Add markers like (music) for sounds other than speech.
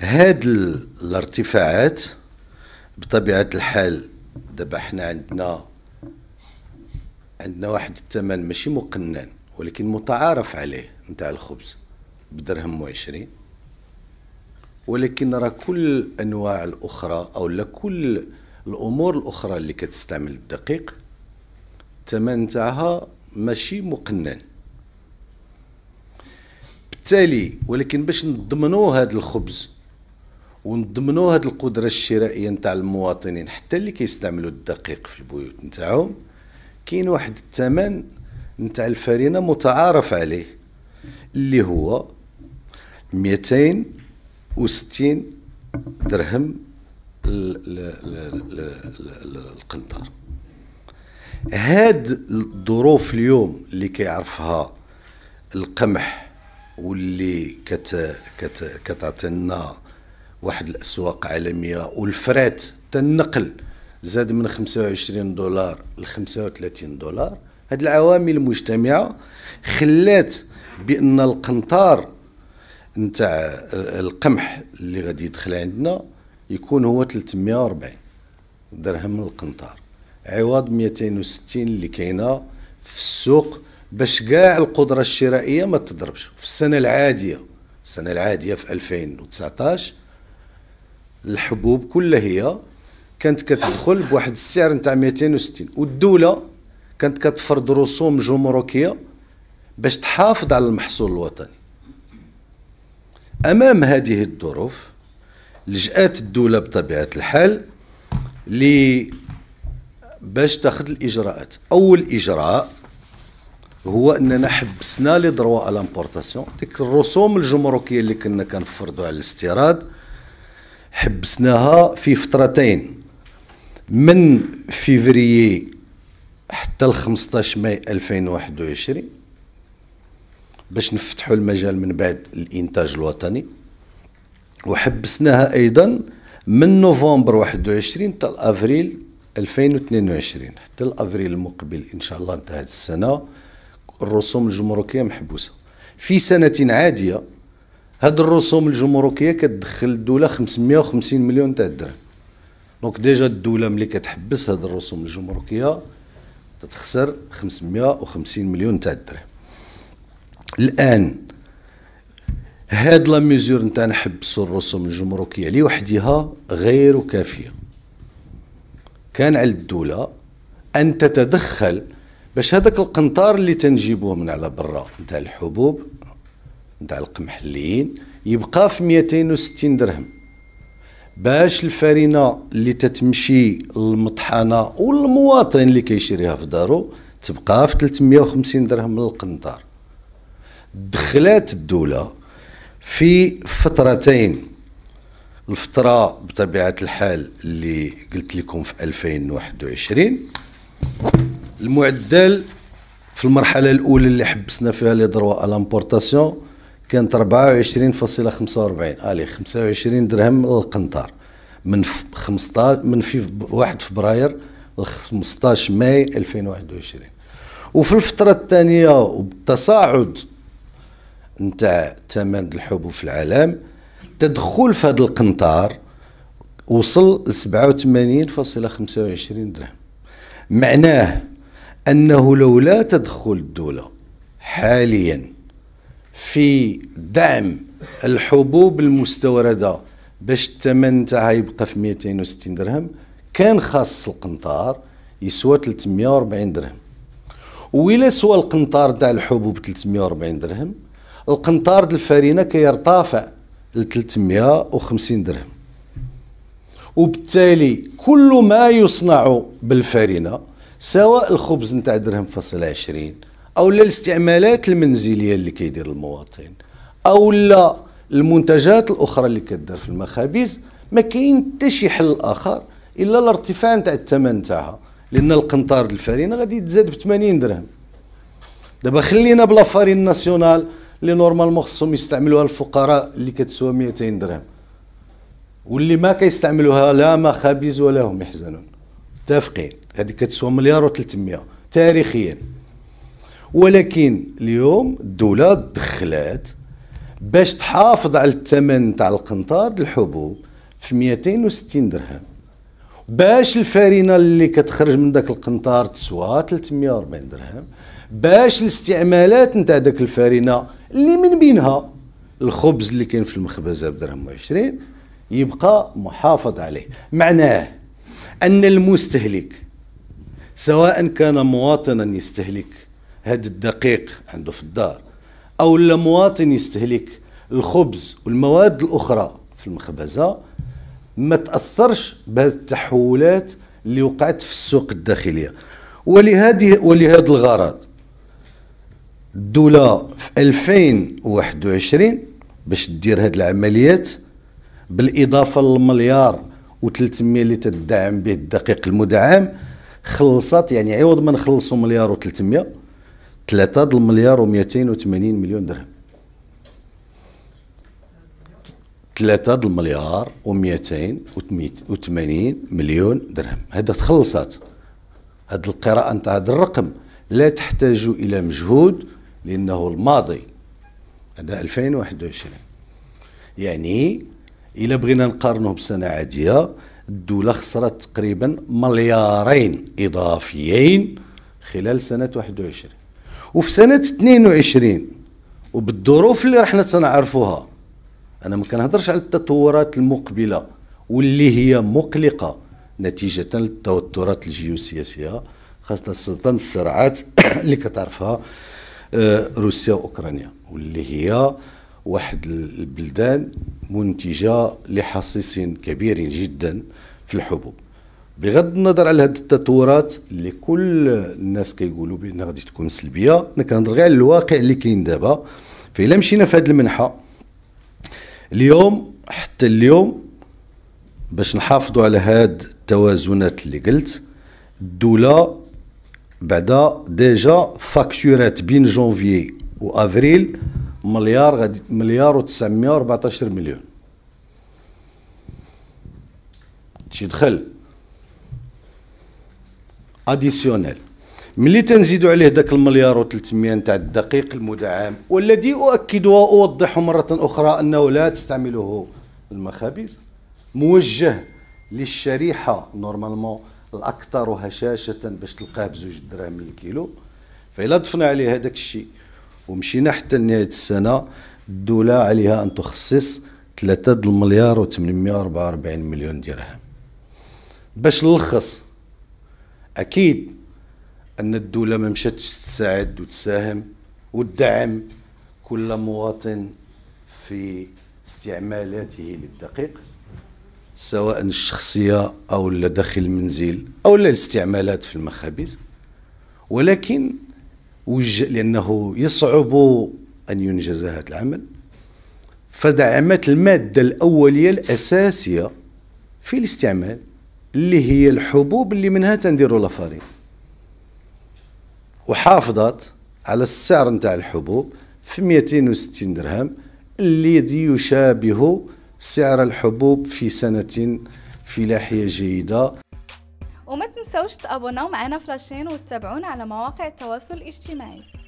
هاد الارتفاعات بطبيعه الحال دابا حنا عندنا عندنا واحد الثمن ماشي مقنن ولكن متعارف عليه نتاع الخبز بدرهم وعشرين ولكن راه كل الانواع الاخرى او لكل كل الامور الاخرى اللي كتستعمل الدقيق الثمن تاعها ماشي مقنن بالتالي ولكن باش نضمنوا هذا الخبز ونضمنوا هاد القدره الشرائيه نتاع المواطنين حتى اللي كيستعملوا الدقيق في البيوت نتاعهم كاين واحد الثمن نتاع الفرينه متعارف عليه اللي هو 260 درهم القنطار هاد الظروف اليوم اللي كيعرفها القمح واللي كت كت واحد الاسواق عالميه والفرات النقل زاد من 25 دولار ل 35 دولار هاد العوامل المجتمعه خلات بان القنطار نتاع القمح اللي غادي يدخل عندنا يكون هو 340 درهم القنطار عوض 260 اللي كاينه في السوق باش كاع القدره الشرائيه ما تضربش في السنه العاديه السنه العاديه في 2019 الحبوب كلها هي كانت كتدخل بواحد السعر نتاع 260 والدوله كانت كتفرض رسوم جمركيه باش تحافظ على المحصول الوطني امام هذه الظروف لجات الدوله بطبيعه الحال ل باش تاخذ الاجراءات اول اجراء هو اننا حبسنا لي دروا على ديك الرسوم الجمركيه اللي كنا كنفرضوا على الاستيراد حبسناها في فترتين من فيفريي حتى ل 15 ماي 2021 باش نفتحوا المجال من بعد الانتاج الوطني وحبسناها ايضا من نوفمبر 21 حتى لافريل 2022 حتى لافريل المقبل ان شاء الله انتهت السنه الرسوم الجمركيه محبوسه في سنه عاديه هاد الرسوم الجمركيه كتدخل الدوله 550 مليون تاع الدرهم دونك ديجا الدوله ملي كتحبس هاد الرسوم الجمركيه تتخسر 550 مليون تاع الدرهم الان هاد لا ميزور نتاع نحبسوا الرسوم الجمركيه لوحدها غير كافيه كان على الدوله ان تتدخل باش هذاك القنطار اللي تنجيبوه من على برا نتاع الحبوب نتاع القمحليين يبقى في 260 درهم باش الفرينه اللي تتمشي للمطحنه والمواطن اللي كيشريها في دارو تبقى في 350 درهم من القنطار دخلات الدوله في فترتين الفتره بطبيعه الحال اللي قلت لكم في 2021 المعدل في المرحله الاولى اللي حبسنا فيها لي دروا على كانت 24.45 الي 25 درهم القنطار من 15 من في 1 فبراير 15 ماي 2021 وفي الفتره الثانيه وبالتصاعد نتاع ثمن الحبوب في العالم تدخل في هذا القنطار وصل ل 87.25 درهم معناه انه لولا تدخل الدوله حاليا في دعم الحبوب المستورده باش الثمن تاعها يبقى في 260 درهم كان خاص القنطار يسوى 340 درهم وإلا سوى القنطار تاع الحبوب 340 درهم القنطار د الفرينه كيرتفع ل 350 درهم وبالتالي كل ما يصنع بالفرينه سواء الخبز نتاع درهم فاصل 20 او للاستعمالات المنزليه اللي كيدير المواطن او لا المنتجات الاخرى اللي كدار في المخابز ما كاين حتى شي حل اخر الا الارتفاع نتاع الثمن تاعها لان القنطار الفارينه الفرينه غادي يتزاد ب 80 درهم دابا خلينا بلا فارين ناسيونال اللي نورمالمون خصهم يستعملوها الفقراء اللي كتسوى 200 درهم واللي ما كيستعملوها لا مخابز ولا هم يحزنون متفقين هذه كتسوى مليار و300 تاريخيا ولكن اليوم الدوله دخلات باش تحافظ على الثمن تاع القنطار الحبوب في 260 درهم باش الفارينه اللي كتخرج من داك القنطار تسوى 340 درهم باش الاستعمالات نتاع داك الفارينه اللي من بينها الخبز اللي كان في المخبزه بدرهم و20 يبقى محافظ عليه معناه ان المستهلك سواء كان مواطنا يستهلك هذا الدقيق عنده في الدار او المواطن يستهلك الخبز والمواد الاخرى في المخبزه ما تاثرش بهذه التحولات اللي وقعت في السوق الداخليه ولهذه ولهذا الغرض الدوله في 2021 باش دير هذه العمليات بالاضافه للمليار و300 اللي تدعم به الدقيق المدعم خلصت يعني عوض ما نخلصوا مليار و300 3 د المليار و280 مليون درهم 3 د المليار و280 مليون درهم هذا تخلصات هذا القراءة نتاع هذا الرقم لا تحتاج إلى مجهود لأنه الماضي هذا 2021 يعني إلا بغينا نقارنه بسنة عادية الدولة خسرت تقريبا مليارين إضافيين خلال سنة 21 وفي سنه 22 وبالظروف اللي رحنا تنعرفوها انا ما كنهضرش على التطورات المقبله واللي هي مقلقه نتيجه للتوترات الجيوسياسيه خاصه الصراعات (coughs) اللي كتعرفها آه، روسيا واوكرانيا واللي هي واحد البلدان منتجه لحصيص كبير جدا في الحبوب بغض النظر على هاد التطورات اللي كل الناس كيقولوا بان غادي تكون سلبيه انا كنهضر غير على الواقع اللي كاين دابا فإلا مشينا في هاد المنحه اليوم حتى اليوم باش نحافظوا على هاد التوازنات اللي قلت الدوله بعدا ديجا فاكتورات بين جونفي وافريل مليار غادي مليار و914 مليون هادشي دخل اديسيونيل ملي تنزيدوا عليه داك المليار و300 تاع الدقيق المدعم والذي اؤكد واوضح مره اخرى انه لا تستعمله المخابز موجه للشريحه نورمالمون الاكثر هشاشه باش تلقاه بزوج دراهم الكيلو فإلا ضفنا عليه هذاك الشيء ومشينا حتى لنهايه السنه الدوله عليها ان تخصص 3 المليار و 844 مليون درهم باش نلخص اكيد ان الدوله ما مشاتش تساعد وتساهم وتدعم كل مواطن في استعمالاته للدقيق سواء الشخصيه او داخل المنزل او الاستعمالات في المخابز ولكن وجه لانه يصعب ان ينجز هذا العمل فدعمت الماده الاوليه الاساسيه في الاستعمال اللي هي الحبوب اللي منها تنديروا لافارين وحافظت على السعر نتاع الحبوب في 260 درهم الذي يشابه سعر الحبوب في سنة فلاحية جيدة وما تنسوش تابوناو معنا في لاشين وتتابعونا على مواقع التواصل الاجتماعي